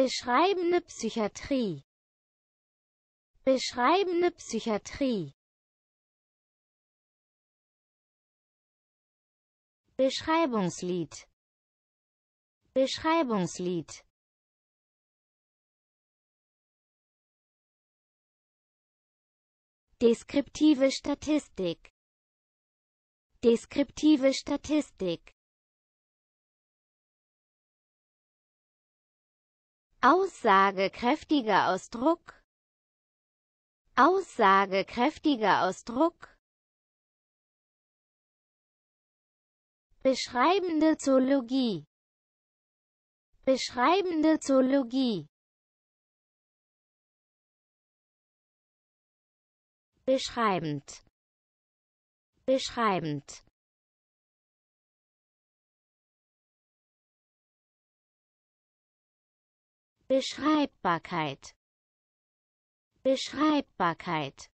Beschreibende Psychiatrie. Beschreibende Psychiatrie. Beschreibungslied. Beschreibungslied. Deskriptive Statistik. Deskriptive Statistik. Aussagekräftiger Ausdruck Aussagekräftiger Ausdruck Beschreibende Zoologie Beschreibende Zoologie Beschreibend Beschreibend Beschreibbarkeit Beschreibbarkeit